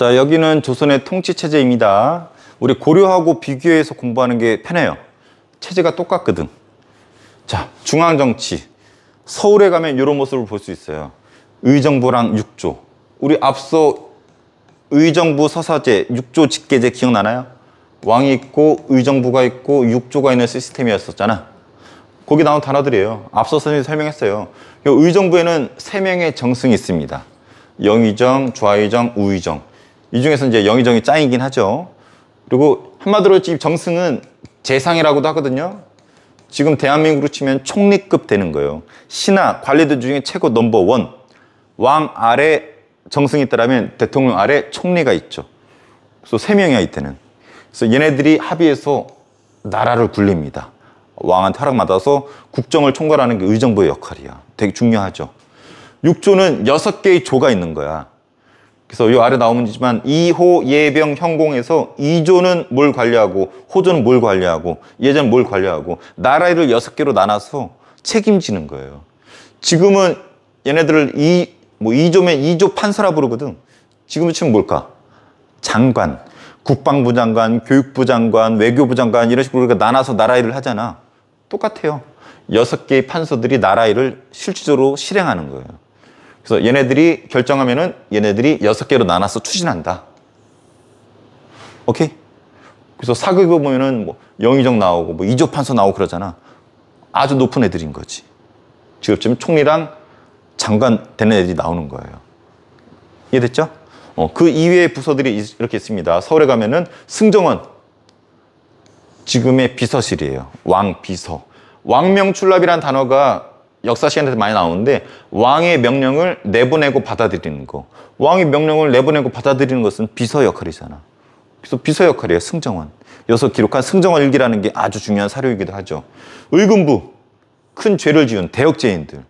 자, 여기는 조선의 통치 체제입니다. 우리 고려하고 비교해서 공부하는 게 편해요. 체제가 똑같거든. 자, 중앙 정치. 서울에 가면 이런 모습을 볼 수 있어요. 의정부랑 육조 우리 앞서 의정부 서사제, 육조 직계제 기억나나요? 왕이 있고 의정부가 있고 육조가 있는 시스템이었었잖아. 거기 나온 단어들이에요. 앞서 선생님이 설명했어요. 의정부에는 세명의 정승이 있습니다. 영의정, 좌의정, 우의정. 이 중에서 이제 영의정이 짱이긴 하죠. 그리고 한마디로 지금 정승은 재상이라고도 하거든요. 지금 대한민국으로 치면 총리급 되는 거예요. 신하 관리들 중에 최고 넘버원. 왕 아래 정승이 있다면 대통령 아래 총리가 있죠. 그래서 세 명이야 이때는. 그래서 얘네들이 합의해서 나라를 굴립니다. 왕한테 허락받아서 국정을 총괄하는 게 의정부의 역할이야. 되게 중요하죠. 6조는 6개의 조가 있는 거야. 그래서 요 아래 나오지만 2호 예병 형공에서 2조는 뭘 관리하고 호조는 뭘 관리하고 예전 뭘 관리하고 나라를 6개로 나눠서 책임지는 거예요. 지금은 얘네들을 이, 뭐 2조면 2조 판서라 부르거든. 지금은 지금 뭘까? 장관, 국방부 장관, 교육부 장관, 외교부 장관 이런 식으로 우리가 나눠서 나라 일을 하잖아. 똑같아요. 여섯 개의 판서들이 나라 일을 실질적으로 실행하는 거예요. 그래서 얘네들이 결정하면은 얘네들이 여섯 개로 나눠서 추진한다. 오케이? 그래서 사극을 보면은 뭐 영의정 나오고 뭐 이조판서 나오고 그러잖아. 아주 높은 애들인 거지. 지금쯤 총리랑 장관 되는 애들이 나오는 거예요. 이해됐죠? 어, 그 이외의 부서들이 이렇게 있습니다. 서울에 가면은 승정원. 지금의 비서실이에요. 왕, 비서. 왕명출납이란 단어가 역사 시간에도 많이 나오는데 왕의 명령을 내보내고 받아들이는 거 왕의 명령을 내보내고 받아들이는 것은 비서 역할이잖아 그래서 비서 역할이에요 승정원 여기서 기록한 승정원 일기라는 게 아주 중요한 사료이기도 하죠 의금부 큰 죄를 지은 대역죄인들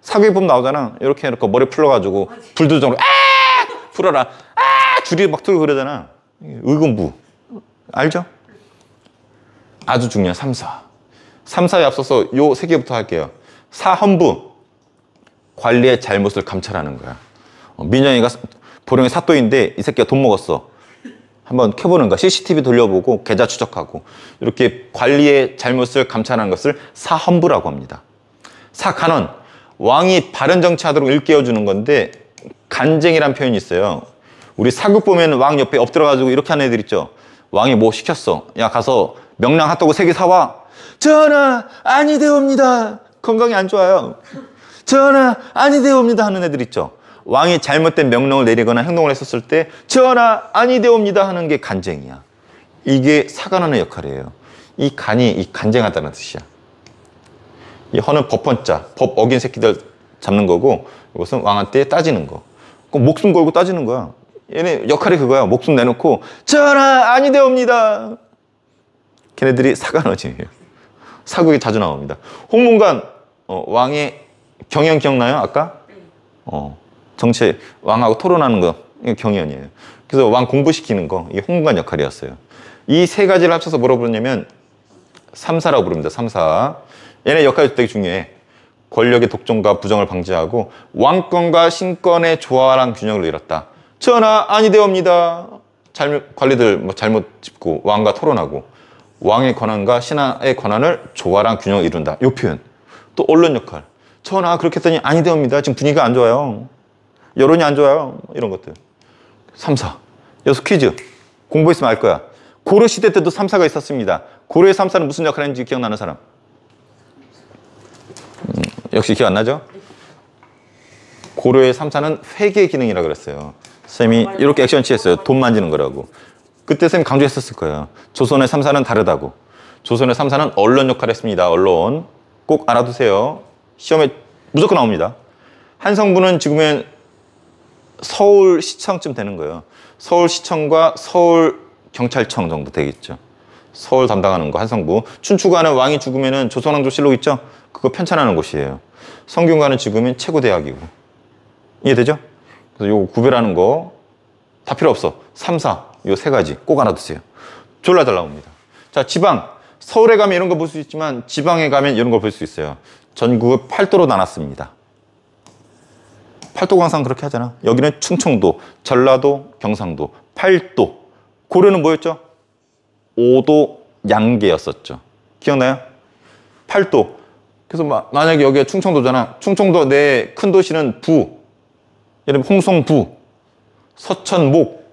사기법 나오잖아 이렇게 이렇게 머리 풀러가지고 불도저로 아 풀어라 아 줄이 막 틀고 그러잖아 의금부 알죠? 아주 중요한 삼사삼사에 앞서서 요 세 개부터 할게요 사헌부 관리의 잘못을 감찰하는 거야. 어, 민영이가 보령의 사또인데 이 새끼가 돈 먹었어. 한번 켜보는 거야. CCTV 돌려보고 계좌 추적하고 이렇게 관리의 잘못을 감찰하는 것을 사헌부라고 합니다. 사간원 왕이 바른 정치하도록 일깨워주는 건데 간쟁이란 표현이 있어요. 우리 사극 보면 왕 옆에 엎드려가지고 이렇게 하는 애들 있죠. 왕이 뭐 시켰어. 야 가서 명랑 핫도그 세개 사와. 전하 아니 되옵니다. 건강이 안 좋아요. 전하, 아니 되옵니다 하는 애들 있죠. 왕이 잘못된 명령을 내리거나 행동을 했었을 때 전하, 아니 되옵니다 하는 게 간쟁이야. 이게 사관원의 역할이에요. 이 간이 이 간쟁하다는 뜻이야. 이 허는 법헌자, 법 어긴 새끼들 잡는 거고 이것은 왕한테 따지는 거. 그 목숨 걸고 따지는 거야. 얘네 역할이 그거야. 목숨 내놓고 전하, 아니 되옵니다. 걔네들이 사관원이에요. 사국이 자주 나옵니다. 홍문관 어, 왕의 경연 기억나요? 아까? 네. 어, 정치 왕하고 토론하는 거 이게 경연이에요. 그래서 왕 공부시키는 거 이게 홍관 역할이었어요. 이 세 가지를 합쳐서 뭐라 부르냐면 삼사라고 부릅니다. 삼사. 얘네 역할이 되게 중요해. 권력의 독점과 부정을 방지하고 왕권과 신권의 조화랑 균형을 잃었다천하 아니 되옵니다. 잘못 관리들 뭐 잘못 짚고 왕과 토론하고 왕의 권한과 신하의 권한을 조화랑 균형을 이룬다. 요 표현. 또 언론 역할. 천하 아, 그렇게 했더니 아니 됩니다. 지금 분위기가 안 좋아요. 여론이 안 좋아요. 이런 것들. 3, 4. 여기서 퀴즈. 공부했으면 알 거야. 고려 시대 때도 3, 4가 있었습니다. 고려의 3, 4는 무슨 역할을 했는지 기억나는 사람? 음, 역시 기억 안 나죠? 고려의 3, 4는 회계 기능이라 그랬어요. 쌤이 이렇게 액션 취했어요. 돈 만지는 거라고. 그때 쌤이 강조했었을 거예요. 조선의 3, 4는 다르다고. 조선의 3, 4는 언론 역할을 했습니다. 언론. 꼭 알아두세요. 시험에 무조건 나옵니다. 한성부는 지금은 서울시청쯤 되는 거예요. 서울시청과 서울경찰청 정도 되겠죠. 서울 담당하는 거 한성부. 춘추관은 왕이 죽으면 조선왕조 실록 있죠? 그거 편찬하는 곳이에요. 성균관은 지금은 최고대학이고. 이해되죠? 그래서 요거 구별하는 거 다 필요 없어. 3, 4, 요세 가지 꼭 알아두세요. 졸라 잘 나옵니다. 자, 지방. 서울에 가면 이런 거 볼 수 있지만 지방에 가면 이런 걸 볼 수 있어요. 전국을 팔도로 나눴습니다. 팔도 광산 그렇게 하잖아. 여기는 충청도, 전라도, 경상도, 팔도. 고려는 뭐였죠? 오도 양계였었죠. 기억나요? 팔도. 그래서 마, 만약에 여기가 충청도잖아. 충청도 내 큰 도시는 부. 예를 들면 홍성부, 서천목,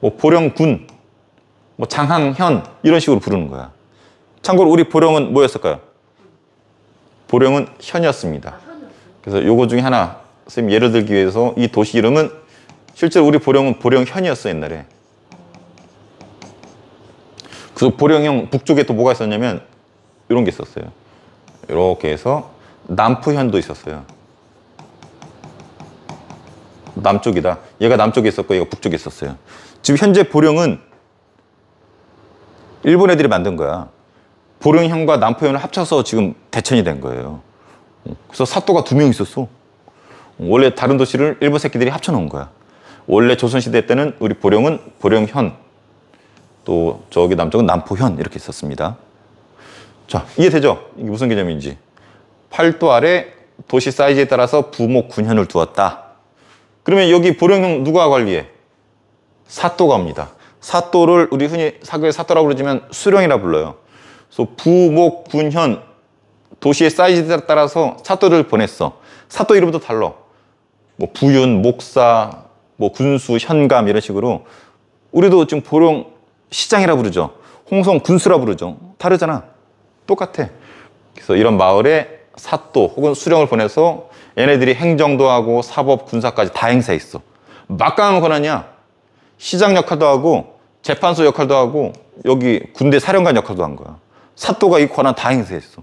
뭐 보령군, 뭐 장항현 이런 식으로 부르는 거야. 참고로 우리 보령은 뭐였을까요? 보령은 현이었습니다. 그래서 요거 중에 하나 선생님 예를 들기 위해서 이 도시 이름은 실제로 우리 보령은 보령현이었어 옛날에. 그래서 보령형 북쪽에 또 뭐가 있었냐면 이런 게 있었어요. 이렇게 해서 남포현도 있었어요. 남쪽이다. 얘가 남쪽에 있었고 얘가 북쪽에 있었어요. 지금 현재 보령은 일본 애들이 만든 거야. 보령형과 남포형을 합쳐서 지금 대천이 된 거예요. 그래서 사또가 두 명 있었어. 원래 다른 도시를 일본 새끼들이 합쳐놓은 거야. 원래 조선시대 때는 우리 보령은 보령현, 또 저기 남쪽은 남포현 이렇게 있었습니다. 자, 이해되죠? 이게 무슨 개념인지. 팔도 아래 도시 사이즈에 따라서 부목 군현을 두었다. 그러면 여기 보령형 누가 관리해? 사또가 합니다. 사또를 우리 흔히 사교의 사또라고 그러지만 수령이라 불러요. 그래서 부목 군현 도시의 사이즈에 따라서 사또를 보냈어. 사또 이름도 달러. 뭐 부윤, 목사, 뭐 군수, 현감 이런 식으로 우리도 지금 보령 시장이라 부르죠. 홍성 군수라 부르죠. 다르잖아. 똑같아. 그래서 이런 마을에 사또 혹은 수령을 보내서 얘네들이 행정도 하고 사법, 군사까지 다 행사했어. 막강한 권한이야. 시장 역할도 하고 재판소 역할도 하고 여기 군대 사령관 역할도 한 거야. 사또가 이 권한 다 행사했어.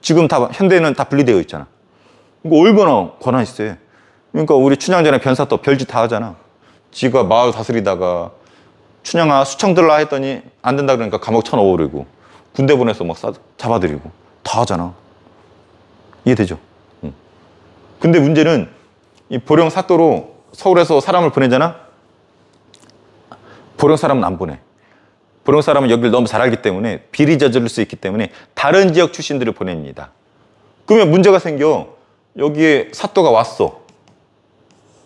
지금 다 현대는 다 분리되어 있잖아. 그러니까 얼마나 권한이 세. 그러니까 우리 춘향전에 변사또 별짓 다 하잖아. 지가 마을 다스리다가 춘향아 수청 들라 했더니 안 된다 그러니까 감옥 쳐넣어버리고 군대 보내서 막 싸, 잡아들이고 다 하잖아. 이해되죠? 응. 근데 문제는 이 보령 사또로 서울에서 사람을 보내잖아? 보령 사람은 안 보내. 보령 사람은 여기를 너무 잘 알기 때문에 비리 저지를 수 있기 때문에 다른 지역 출신들을 보냅니다. 그러면 문제가 생겨. 여기에 사또가 왔어.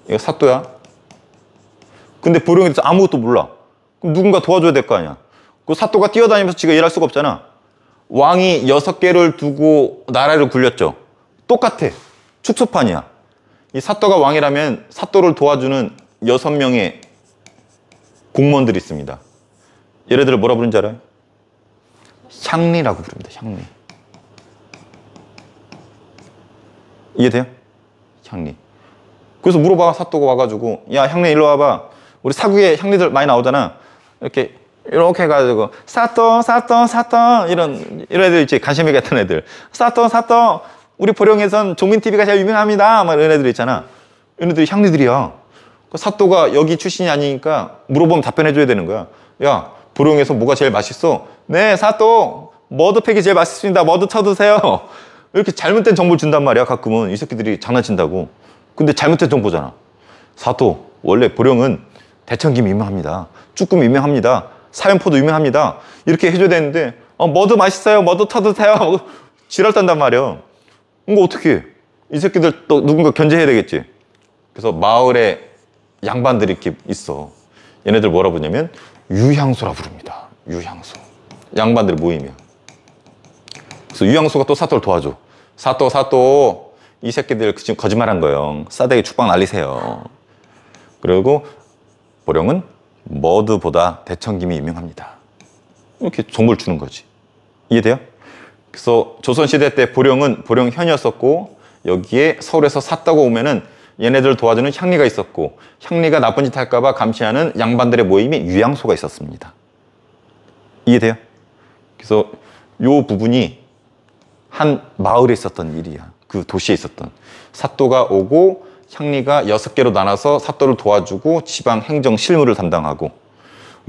얘가 사또야. 근데 보령에 대해서 아무것도 몰라. 그럼 누군가 도와줘야 될 거 아니야. 그 사또가 뛰어다니면서 지가 일할 수가 없잖아. 왕이 여섯 개를 두고 나라를 굴렸죠. 똑같아. 축소판이야. 이 사또가 왕이라면 사또를 도와주는 여섯 명의 공무원들이 있습니다. 얘네들을 뭐라 부르는지 알아요? 향리라고 부릅니다. 향리. 이해돼요? 향리. 그래서 물어봐 사또가 와가지고 야 향리 일로 와봐. 우리 사국에 향리들 많이 나오잖아. 이렇게 이렇게 해가지고 사또 사또 사또 이런 이런 애들 있지 관심이 같은 애들 사또 사또 우리 보령에선 종민TV가 제일 유명합니다 막 이런 애들 있잖아 이런 애들이 향리들이야 그 사또가 여기 출신이 아니니까 물어보면 답변해줘야 되는 거야. 야, 불용에서 뭐가 제일 맛있어? 네, 사또! 머드팩이 제일 맛있습니다. 머드 쳐드세요. 이렇게 잘못된 정보를 준단 말이야, 가끔은. 이 새끼들이 장난친다고. 근데 잘못된 정보잖아. 사또, 원래 불용은 대천김 유명합니다. 쭈꾸 유명합니다. 사연포도 유명합니다. 이렇게 해줘야 되는데, 어, 머드 맛있어요. 머드 쳐드세요. 지랄 딴단 말이야. 이거 어떻게 이 새끼들 또 누군가 견제해야 되겠지. 그래서 마을에 양반들이 이렇게 있어. 얘네들 뭐라 부르냐면 유향소라 부릅니다. 유향소. 양반들 모이면 그래서 유향소가 또 사또를 도와줘. 사또, 사또. 이 새끼들 지금 거짓말한 거예요. 싸대기 축방 날리세요. 그리고 보령은 머드보다 대청김이 유명합니다. 이렇게 정보를 주는 거지. 이해돼요? 그래서 조선시대 때 보령은 보령 현이었었고 여기에 서울에서 샀다고 오면은 얘네들 도와주는 향리가 있었고 향리가 나쁜 짓 할까봐 감시하는 양반들의 모임이 유양소가 있었습니다. 이해돼요? 그래서 요 부분이 한 마을에 있었던 일이야. 그 도시에 있었던. 사또가 오고 향리가 여섯 개로 나눠서 사또를 도와주고 지방 행정 실무를 담당하고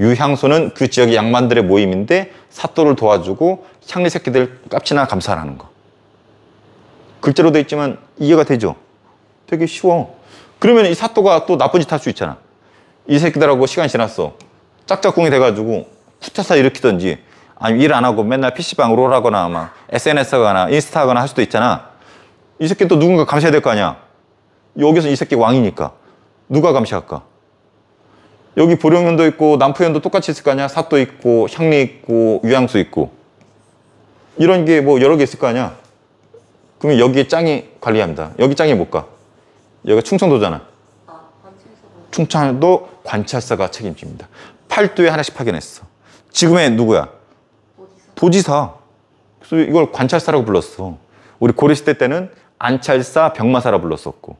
유향소는 그 지역의 양반들의 모임인데 사또를 도와주고 향리 새끼들 깝치나 감사하는 거. 글자로 돼 있지만 이해가 되죠? 되게 쉬워. 그러면 이 사또가 또 나쁜 짓 할 수 있잖아. 이 새끼들하고 시간 지났어. 짝짝꿍이 돼가지고 후차사 일으키든지 아니면 일안 하고 맨날 PC방 으로오라거나막 SNS 하거나 인스타 하거나 할 수도 있잖아. 이 새끼 또 누군가 감시해야 될 거 아니야. 여기서 이 새끼 왕이니까. 누가 감시할까? 여기 보령현도 있고 남포현도 똑같이 있을 거 아니야? 사또 있고 향리 있고 유양수 있고 이런 게 뭐 여러 개 있을 거 아니야? 그러면 여기에 짱이 관리합니다. 여기 짱이 못 가. 여기가 충청도잖아. 아, 충청도 관찰사가 책임집니다. 팔도에 하나씩 파견했어. 지금의 누구야? 도지사. 그래서 이걸 관찰사라고 불렀어. 우리 고려시대 때는 안찰사, 병마사라 불렀었고.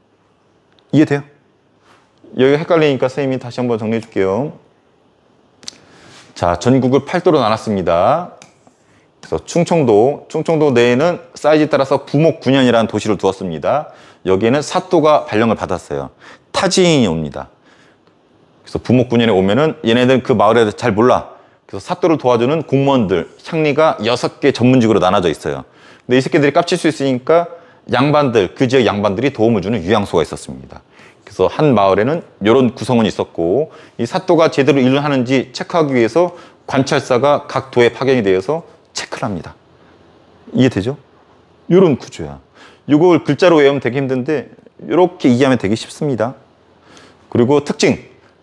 이해돼요? 여기 헷갈리니까 선생님이 다시 한번 정리해 줄게요. 자, 전국을 팔도로 나눴습니다. 그래서 충청도, 충청도 내에는 사이즈에 따라서 부목 군현이라는 도시를 두었습니다. 여기에는 사또가 발령을 받았어요. 타지인이 옵니다. 그래서 부목 군현에 오면은 얘네들 그 마을에 대해서 잘 몰라. 그래서 사또를 도와주는 공무원들, 향리가 여섯 개 전문직으로 나눠져 있어요. 근데 이 새끼들이 깝칠 수 있으니까 양반들, 그 지역 양반들이 도움을 주는 유양소가 있었습니다. 그래서 한 마을에는 이런 구성원이 있었고 이 사또가 제대로 일을 하는지 체크하기 위해서 관찰사가 각 도에 파견이 되어서 체크를 합니다. 이해되죠? 이런 구조야. 이걸 글자로 외우면 되게 힘든데 이렇게 이해하면 되게 쉽습니다. 그리고 특징,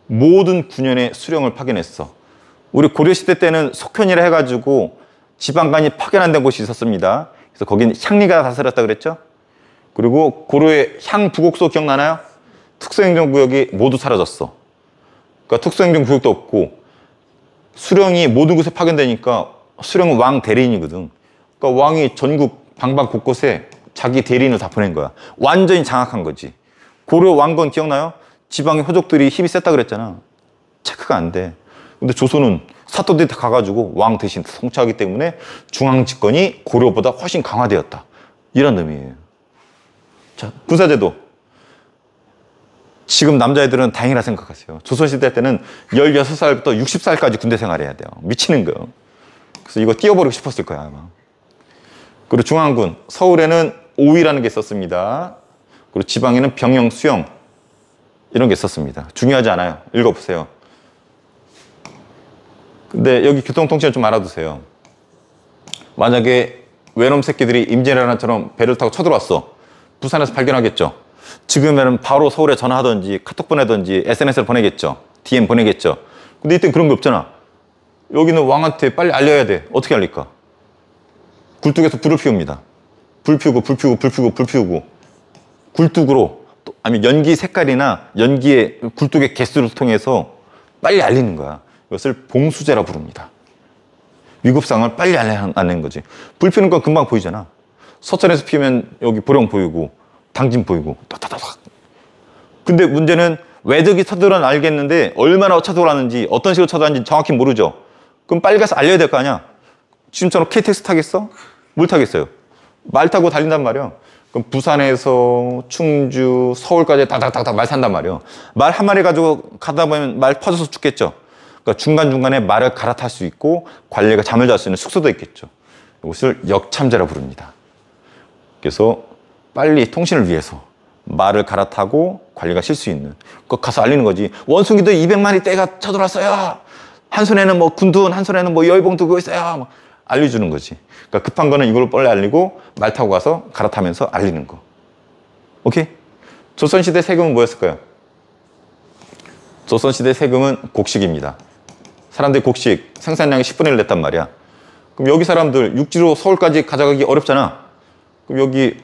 모든 군현의 수령을 파견했어. 우리 고려시대 때는 속현이라 해가지고 지방관이 파견한된 곳이 있었습니다. 그래서 거긴 향리가 다스렸다 그랬죠? 그리고 고려의 향부곡소 기억나나요? 특수행정구역이 모두 사라졌어. 그러니까 특수행정구역도 없고 수령이 모든 곳에 파견되니까 수령 은왕 대리인이거든. 그러니까 왕이 전국 방방 곳곳에 자기 대리인을 다 보낸 거야. 완전히 장악한 거지. 고려 왕건 기억나요? 지방의 호족들이 힘이 셌다 그랬잖아. 체크가 안 돼. 근데 조선은 사또들이 다 가가지고 왕 대신 성차하기 때문에 중앙 집권이 고려보다 훨씬 강화되었다. 이런 의미예요. 자, 군사제도. 지금 남자애들은 다행이라 생각하세요. 조선시대 때는 16살부터 60살까지 군대 생활해야 돼요. 미치는 거예요. 그래서 이거 띄워버리고 싶었을 거야 아마. 그리고 중앙군 서울에는 5위라는 게 있었습니다. 그리고 지방에는 병영, 수영 이런 게 있었습니다. 중요하지 않아요. 읽어보세요. 근데 여기 교통통신을 좀 알아두세요. 만약에 외놈 새끼들이 임진왜란처럼 배를 타고 쳐들어왔어. 부산에서 발견하겠죠. 지금에는 바로 서울에 전화하든지 카톡 보내든지 SNS를 보내겠죠. DM 보내겠죠. 근데 이때 그런 게 없잖아. 여기는 왕한테 빨리 알려야 돼. 어떻게 알릴까? 굴뚝에서 불을 피웁니다. 불 피우고 불 피우고 불 피우고 불 피우고 굴뚝으로 또, 아니 연기 색깔이나 연기의 굴뚝의 개수를 통해서 빨리 알리는 거야. 이것을 봉수제라 부릅니다. 위급상을 빨리 알리는 거지. 불 피우는 건 금방 보이잖아. 서천에서 피우면 여기 보령 보이고 당진 보이고 따다다닥. 근데 문제는 외득이 쳐들어는 알겠는데 얼마나 쳐들어왔는지 어떤 식으로 쳐들어는지 정확히 모르죠. 그럼 빨리 가서 알려야 될 거 아니야? 지금처럼 KTX 타겠어? 뭘 타겠어요. 말 타고 달린단 말이야. 그럼 부산에서 충주, 서울까지 다닥다닥 말 산단 말이야말 한 마리 가지고 가다 보면 말 퍼져서 죽겠죠. 그러니까 중간중간에 말을 갈아탈 수 있고 관리가 잠을 잘 수 있는 숙소도 있겠죠. 이것을 역참자라 부릅니다. 그래서 빨리 통신을 위해서 말을 갈아타고 관리가 쉴 수 있는 그 가서 알리는 거지. 원숭이도 200마리 때가 쳐들어왔어요. 한 손에는 뭐 군둔, 한 손에는 뭐 여의봉 두고 있어요. 뭐 알려주는 거지. 그러니까 급한 거는 이걸 빨리 알리고 말 타고 가서 갈아타면서 알리는 거. 오케이? 조선시대 세금은 뭐였을까요? 조선시대 세금은 곡식입니다. 사람들이 곡식, 생산량의 10분의 1 냈단 말이야. 그럼 여기 사람들 육지로 서울까지 가져가기 어렵잖아. 그럼 여기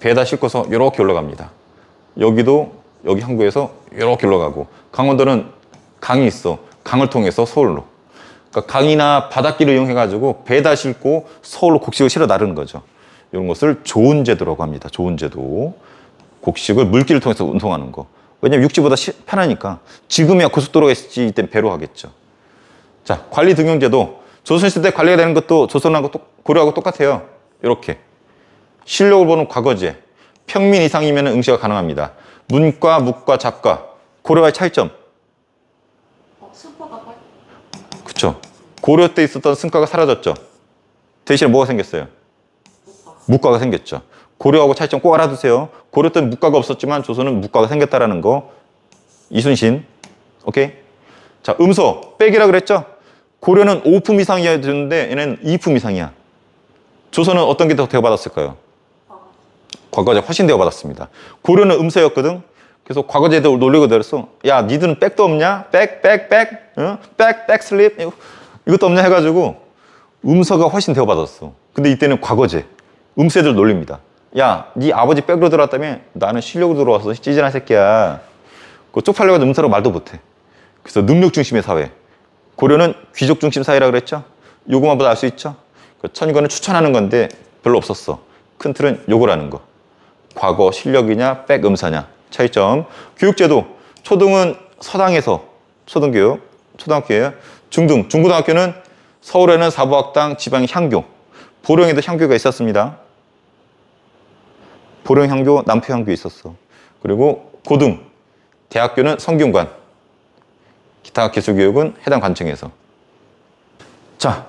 배에다 싣고서 이렇게 올라갑니다. 여기도 여기 항구에서 이렇게 올라가고 강원도는 강이 있어. 강을 통해서 서울로. 그러니까 강이나 바닷길을 이용해가지고 배다 싣고 서울로 곡식을 실어 나르는 거죠. 이런 것을 좋은 제도라고 합니다. 좋은 제도. 곡식을 물길을 통해서 운송하는 거. 왜냐면 육지보다 시, 편하니까. 지금이야 고속도로가 있을지 이때 배로 하겠죠. 자, 관리 등용제도. 조선시대 관리가 되는 것도 조선하고 똑, 고려하고 똑같아요. 이렇게. 실력을 보는 과거제. 평민 이상이면 응시가 가능합니다. 문과, 묵과, 잡과. 고려와의 차이점. 그쵸? 고려 때 있었던 승과가 사라졌죠. 대신에 뭐가 생겼어요? 무과가 생겼죠. 고려하고 차이점 꼭 알아두세요. 고려 때는 무과가 없었지만 조선은 무과가 생겼다라는 거. 이순신. 오케이? 자, 음소. 백이라 그랬죠? 고려는 5품 이상이어야 되는데 얘는 2품 이상이야. 조선은 어떤 게 더 대우받았을까요? 과거제 훨씬 대우받았습니다. 고려는 음소였거든? 그래서 과거제에 놀리고 내렸어. 야, 니들은 백도 없냐? 백, 백, 백. 백, 어? 백슬립 이것도 없냐 해가지고 음서가 훨씬 대우받았어. 근데 이때는 과거제. 음새들 놀립니다. 야, 네 아버지 백으로 들어왔다며? 나는 실력으로 들어와서 찌질한 새끼야. 그쪽팔려고하고 음서로 말도 못해. 그래서 능력 중심의 사회. 고려는 귀족 중심 사회라 그랬죠? 요거만 봐도 알 수 있죠? 그천거을 추천하는 건데 별로 없었어. 큰 틀은 요거라는 거. 과거 실력이냐, 백 음사냐. 차이점. 교육제도. 초등은 서당에서 초등교육. 초등학교예요. 중등, 중고등학교는 서울에는 사부학당, 지방 향교, 보령에도 향교가 있었습니다. 보령 향교, 남표 향교 있었어. 그리고 고등, 대학교는 성균관, 기타 기술교육은 해당 관청에서. 자,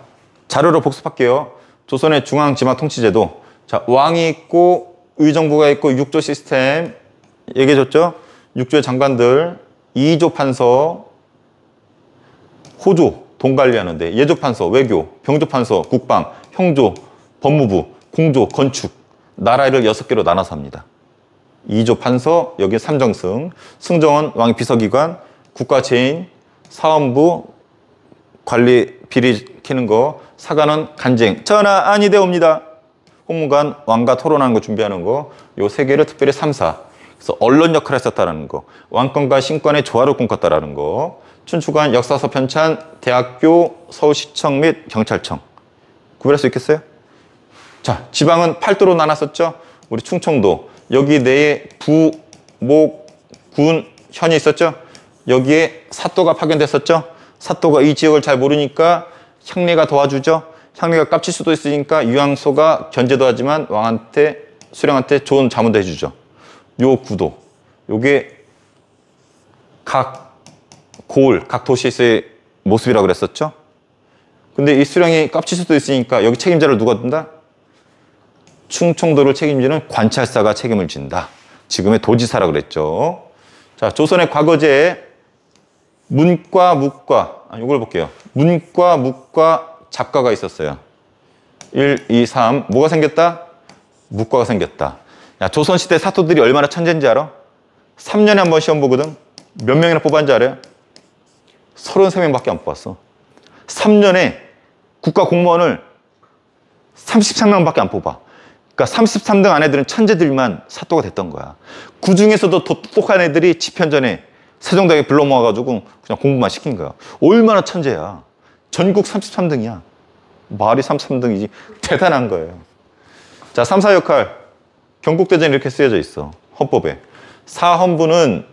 자료로 복습할게요. 조선의 중앙지방통치제도. 자, 왕이 있고 의정부가 있고 육조 시스템 얘기해줬죠? 육조의 장관들, 이조 판서, 호조, 돈 관리하는데, 예조판서, 외교, 병조판서, 국방, 형조, 법무부, 공조, 건축, 나라를 여섯 개로 나눠서 합니다. 2조 판서, 여기 삼정승 승정원, 왕 비서기관, 국가재인, 사원부, 관리 비리 키는 거, 사관원 간쟁, 전하 아니 되옵니다. 홍무관 왕과 토론하는 거 준비하는 거, 요 세 개를 특별히 3사. 그래서 언론 역할을 했었다는 거, 왕권과 신권의 조화를 꿈꿨다는 거, 춘추관 역사서 편찬 대학교 서울시청 및 경찰청 구별할 수 있겠어요? 자 지방은 팔도로 나눴었죠 우리 충청도 여기 내에 부, 목, 군, 현이 있었죠 여기에 사또가 파견됐었죠 사또가 이 지역을 잘 모르니까 향례가 도와주죠 향례가 깝칠 수도 있으니까 유황소가 견제도 하지만 왕한테 수령한테 좋은 자문도 해주죠 요 구도 요게 각 고을, 각 도시에서의 모습이라고 그랬었죠? 근데 이 수령이 깝칠 수도 있으니까 여기 책임자를 누가 든다? 충청도를 책임지는 관찰사가 책임을 진다. 지금의 도지사라 그랬죠. 자, 조선의 과거제에 문과, 무과 아, 이걸 볼게요. 문과, 무과 작가가 있었어요. 1, 2, 3. 뭐가 생겼다? 무과가 생겼다. 야, 조선시대 사토들이 얼마나 천재인지 알아? 3년에 한 번 시험 보거든? 몇 명이나 뽑았는지 알아요? 33명밖에 안 뽑았어. 3년에 국가 공무원을 33명밖에 안 뽑아. 그러니까 33등 안 애들은 천재들만 사또가 됐던 거야. 그 중에서도 더 똑똑한 애들이 집현전에 세종대학에 불러 모아가지고 그냥 공부만 시킨 거야. 얼마나 천재야. 전국 33등이야. 말이 33등이지. 대단한 거예요. 자, 3, 4 역할. 경국대전 이렇게 쓰여져 있어. 헌법에. 사헌부는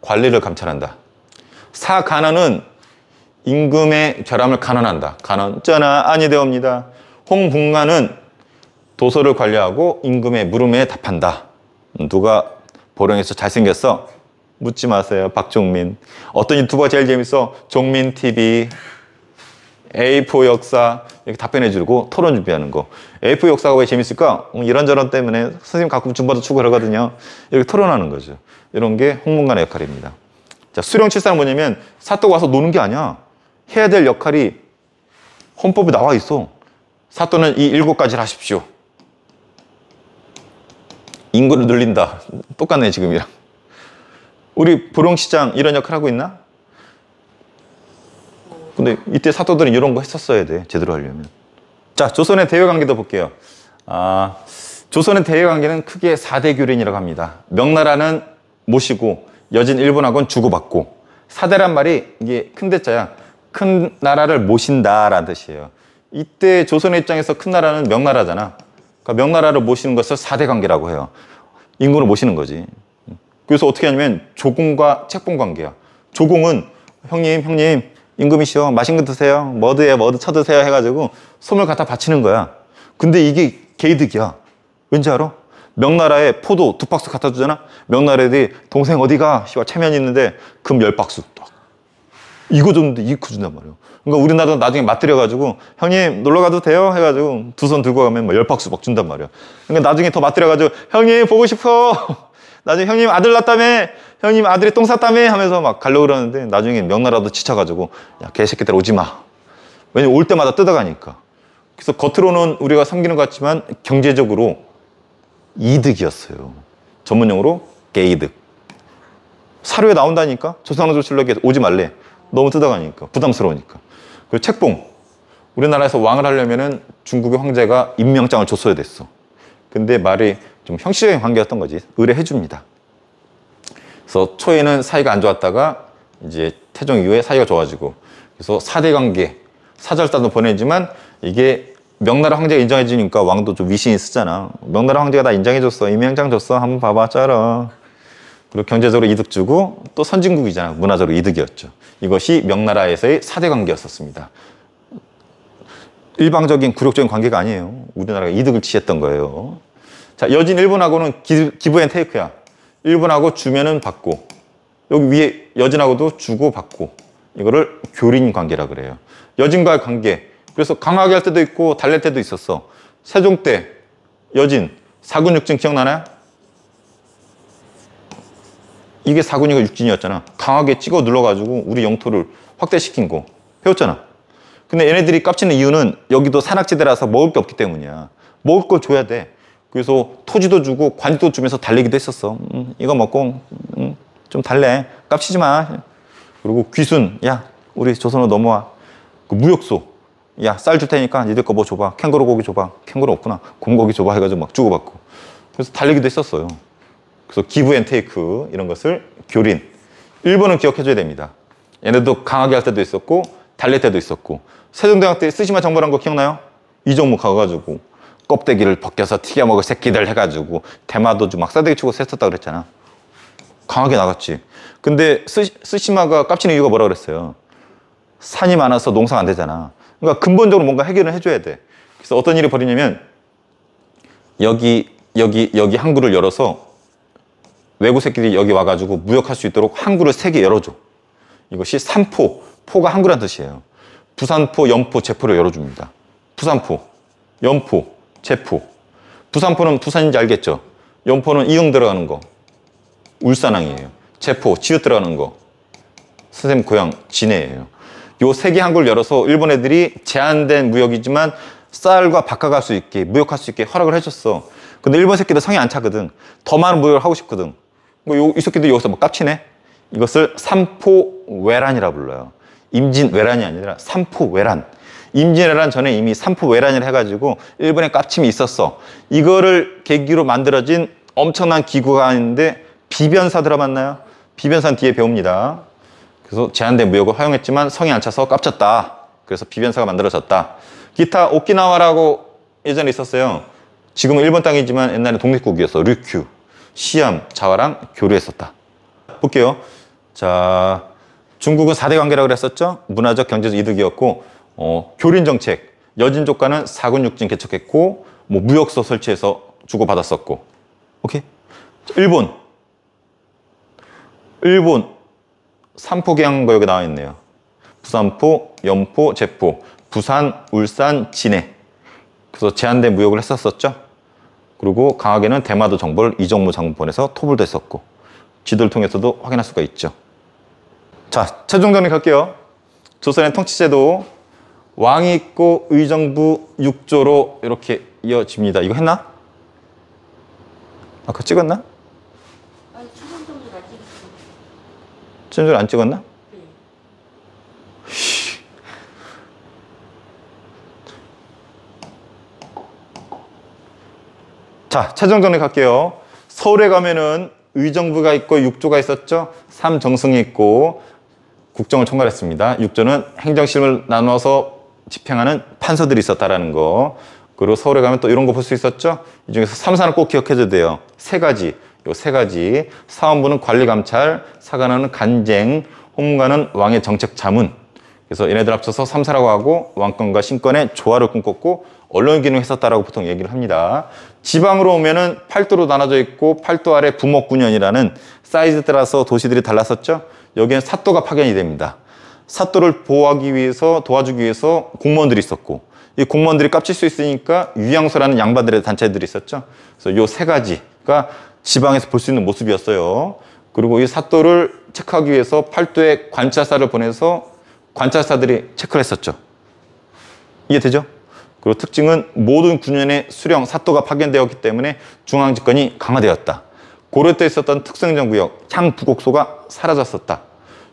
관리를 감찰한다. 사간원은 임금의 결함을 간원한다. 간원 쩌나 아니되옵니다. 홍분간은 도서를 관리하고 임금의 물음에 답한다. 누가 보령에서 잘생겼어? 묻지 마세요. 박종민. 어떤 유튜버가 제일 재밌어? 종민TV, A4 역사 이렇게 답변해 주고 토론 준비하는 거. A4 역사가 왜 재밌을까? 음, 이런저런 때문에 선생님 가끔 줌바도 추고 그러거든요. 이렇게 토론하는 거죠. 이런 게 홍문관의 역할입니다. 자, 수령 칠사는 뭐냐면 사또가 와서 노는 게 아니야. 해야 될 역할이 헌법에 나와 있어. 사또는 이 일곱 가지를 하십시오. 인구를 늘린다. 똑같네, 지금이랑. 우리 보령시장 이런 역할 하고 있나? 근데 이때 사또들은 이런 거 했었어야 돼, 제대로 하려면. 자, 조선의 대외관계도 볼게요. 아, 조선의 대외관계는 크게 4대 교린이라고 합니다. 명나라는 모시고 여진 일본하고는 주고받고 사대란 말이 이게 큰 대자야. 큰 나라를 모신다라는 뜻이에요. 이때 조선의 입장에서 큰 나라는 명나라잖아. 그러니까 명나라를 모시는 것을 사대 관계라고 해요. 인구를 모시는 거지. 그래서 어떻게 하냐면 조공과 책봉 관계야. 조공은 형님, 형님, 임금이시여, 맛있는 거 드세요. 머드에 머드 쳐드세요 해가지고 솜을 갖다 바치는 거야. 근데 이게 개이득이야. 왠지 알아? 명나라에 포도 두 박스 갖다 주잖아? 명나라 애들이 네 동생 어디가? 씨발 체면 있는데 금 열 박스. 이거 줬는데 이거 준단 말이에요. 그러니까 우리나라도 나중에 맞들여가지고 형님 놀러 가도 돼요? 해가지고 두 손 들고 가면 뭐 열 박스 막 준단 말이야. 그러니까 나중에 더 맞들여가지고 형님 보고 싶어. 나중에 형님 아들 낳다며 형님 아들이 똥 쌌다며 하면서 막 가려고 그러는데 나중에 명나라도 지쳐가지고 야 개새끼들 오지 마. 왜냐면 올 때마다 뜯어가니까. 그래서 겉으로는 우리가 섬기는 것 같지만 경제적으로 이득이었어요. 전문용어로 개이득. 사료에 나온다니까? 조상노조실록에 오지 말래. 너무 뜯어가니까. 부담스러우니까. 그리고 책봉. 우리나라에서 왕을 하려면은 중국의 황제가 임명장을 줬어야 됐어. 근데 말이 좀 형식적인 관계였던 거지. 의뢰해줍니다. 그래서 초에는 사이가 안 좋았다가 이제 태종 이후에 사이가 좋아지고 그래서 사대 관계, 사절단도 보내지만 이게 명나라 황제가 인정해주니까 왕도 좀 위신이 쓰잖아. 명나라 황제가 다 인정해줬어. 임명장 줬어. 한번 봐봐. 짜라. 그리고 경제적으로 이득 주고 또 선진국이잖아. 문화적으로 이득이었죠. 이것이 명나라에서의 사대 관계였었습니다. 일방적인 굴욕적인 관계가 아니에요. 우리나라가 이득을 취했던 거예요. 자, 여진 일본하고는 기, 기앤 테이크야. 일본하고 주면은 받고 여기 위에 여진하고도 주고 받고 이거를 교린 관계라 그래요. 여진과의 관계 그래서 강하게 할 때도 있고 달랠 때도 있었어. 세종 때 여진 사군육진 기억나나요? 이게 사군이가 육진이었잖아. 강하게 찍어 눌러가지고 우리 영토를 확대시킨 거 배웠잖아. 근데 얘네들이 깝치는 이유는 여기도 산악지대라서 먹을 게 없기 때문이야. 먹을 걸 줘야 돼. 그래서 토지도 주고 관지도 주면서 달리기도 했었어. 음, 음, 이거 먹고 음, 음, 좀 달래. 깝치지 마. 그리고 귀순, 야 우리 조선으로 넘어와. 그 무역소, 야쌀줄 테니까 니들 거 뭐 줘봐 캥거루 고기 줘봐 캥거루 없구나 곰고기 줘봐 해가지고 막 주고받고 그래서 달리기도 했었어요 그래서 기브 앤 테이크 이런 것을 교린 일본은 기억해줘야 됩니다 얘네도 강하게 할 때도 있었고 달릴 때도 있었고 세종대왕 때 쓰시마 정벌한 거 기억나요? 이종무 가가지고 껍데기를 벗겨서 튀겨 먹을 새끼들 해가지고 대마도주 막 싸대기 치고 셌었다 그랬잖아 강하게 나갔지 근데 쓰, 쓰시마가 깝치는 이유가 뭐라 그랬어요 산이 많아서 농사 안 되잖아 그러니까 근본적으로 뭔가 해결을 해줘야 돼. 그래서 어떤 일이 벌이냐면 여기 여기 여기 항구를 열어서 외국 새끼들이 여기 와가지고 무역할 수 있도록 항구를 세 개 열어줘. 이것이 삼포, 포가 항구란 뜻이에요. 부산포, 연포, 제포를 열어줍니다. 부산포, 연포, 제포. 부산포는 부산인지 알겠죠? 연포는 이응 들어가는 거. 울산항이에요. 제포, 지읒 들어가는 거. 선생님 고향 진해예요. 요세개 항구를 열어서 일본 애들이 제한된 무역이지만 쌀과 바꿔갈 수 있게 무역할 수 있게 허락을 해줬어 근데 일본 새끼들 성이 안 차거든 더 많은 무역을 하고 싶거든 뭐 요, 이 새끼들 여기서 뭐 깝치네 이것을 삼포외란이라 불러요 임진왜란이 아니라 삼포외란 임진왜란 전에 이미 삼포외란을 해가지고 일본에 깝침이 있었어 이거를 계기로 만들어진 엄청난 기구가 아닌데 비변사 들어봤나요? 비변사 뒤에 배웁니다 그래서 제한된 무역을 허용했지만 성이 안 차서 깝쳤다. 그래서 비변사가 만들어졌다. 기타 오키나와라고 예전에 있었어요. 지금은 일본 땅이지만 옛날에 독립국이었어. 류큐, 시암, 자와랑 교류했었다. 볼게요. 자, 중국은 4대 관계라고 그랬었죠? 문화적, 경제적 이득이었고 어, 교린 정책, 여진족과는 사군육진 개척했고 뭐 무역소 설치해서 주고받았었고 오케이? 일본 일본 삼포경구역에 나와 있네요. 부산포, 연포, 제포, 부산, 울산, 진해. 그래서 제한된 무역을 했었었죠. 그리고 강하게는 대마도 정보를 이정무 장본에서 토불됐었고 지도를 통해서도 확인할 수가 있죠. 자, 최종 정리 갈게요. 조선의 통치제도 왕이 있고 의정부 6조로 이렇게 이어집니다. 이거 했나? 아까 찍었나? 전를안 찍었나? 자, 차정전에 갈게요. 서울에 가면은 의정부가 있고 육조가 있었죠. 삼정승이 있고 국정을 총괄했습니다. 육조는 행정심을 나눠서 집행하는 판서들이 있었다라는 거. 그리고 서울에 가면 또 이런 거 볼 수 있었죠. 이 중에서 삼사는 꼭 기억해줘야 돼요. 세 가지. 요세 가지 사원부는 관리 감찰, 사관원은 간쟁, 홍문관은 왕의 정책 자문 그래서 얘네들 합쳐서 삼사라고 하고 왕권과 신권의 조화를 꿈꿨고 언론 기능을 했었다라고 보통 얘기를 합니다. 지방으로 오면은 팔도로 나눠져 있고 팔도 아래 부목군현이라는 사이즈 따라서 도시들이 달랐었죠. 여기엔 사또가 파견이 됩니다. 사또를 보호하기 위해서 도와주기 위해서 공무원들이 있었고 이 공무원들이 깝칠 수 있으니까 유양소라는 양반들의 단체들이 있었죠. 그래서 요 세 가지가 지방에서 볼 수 있는 모습이었어요. 그리고 이 사또를 체크하기 위해서 팔도에 관찰사를 보내서 관찰사들이 체크를 했었죠. 이해되죠? 그리고 특징은 모든 군연의 수령, 사또가 파견되었기 때문에 중앙집권이 강화되었다. 고려 때 있었던 특성정 구역, 향부곡소가 사라졌었다.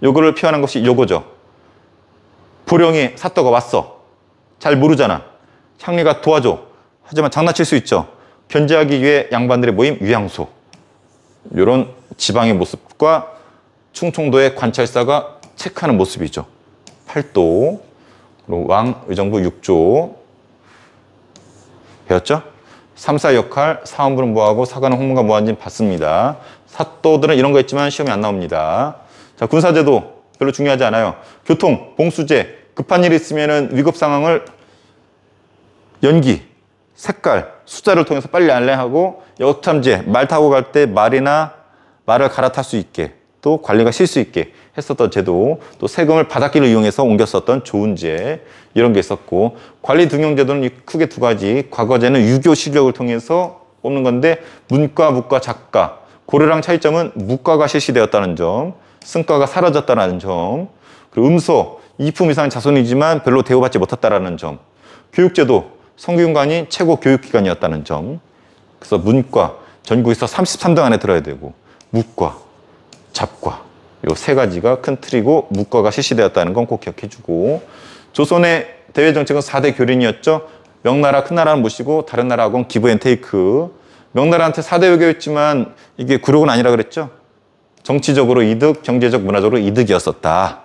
요거를 표현한 것이 요거죠. 보령에 사또가 왔어. 잘 모르잖아. 향리가 도와줘. 하지만 장난칠 수 있죠. 견제하기 위해 양반들의 모임 유양소. 이런 지방의 모습과 충청도의 관찰사가 체크하는 모습이죠. 8도, 그리고 왕의정부 6조 배웠죠? 3사 역할, 사원부는 뭐하고 사관은 홍문과 뭐하는지 봤습니다. 사도들은 이런 거 있지만 시험이 안 나옵니다. 자, 군사제도 별로 중요하지 않아요. 교통, 봉수제, 급한 일이 있으면 위급 상황을 연기, 색깔, 숫자를 통해서 빨리 알레하고 역탐지에 말 타고 갈 때 말이나 말을 갈아탈 수 있게 또 관리가 쉴 수 있게 했었던 제도 또 세금을 바닷길을 이용해서 옮겼었던 조은제 이런 게 있었고 관리 등용 제도는 크게 두 가지 과거제는 유교 실력을 통해서 뽑는 건데 문과, 무과, 작가 고려랑 차이점은 무과가 실시되었다는 점 승과가 사라졌다는 점 그리고 음소 2품 이상 자손이지만 별로 대우받지 못했다는 점 교육제도 성균관이 최고 교육기관이었다는 점. 그래서 문과, 전국에서 33등 안에 들어야 되고, 무과, 잡과, 요 세 가지가 큰 틀이고, 무과가 실시되었다는 건 꼭 기억해주고, 조선의 대외 정책은 4대 교린이었죠. 명나라, 큰 나라는 모시고, 다른 나라하고는 기브 앤 테이크. 명나라한테 4대 외교였지만, 이게 굴욕은 아니라 그랬죠. 정치적으로 이득, 경제적, 문화적으로 이득이었었다.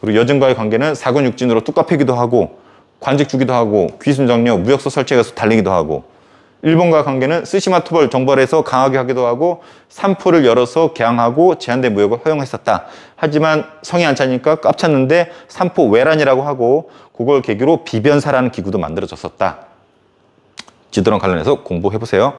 그리고 여진과의 관계는 사군 육진으로 뚝갑해기도 하고, 관직 주기도 하고 귀순정료, 무역소 설치해서 달리기도 하고 일본과 관계는 스시마 토벌 정벌에서 강하게 하기도 하고 산포를 열어서 개항하고 제한된 무역을 허용했었다. 하지만 성이 안 차니까 깝쳤는데 산포 외란이라고 하고 그걸 계기로 비변사라는 기구도 만들어졌었다. 지도랑 관련해서 공부해보세요.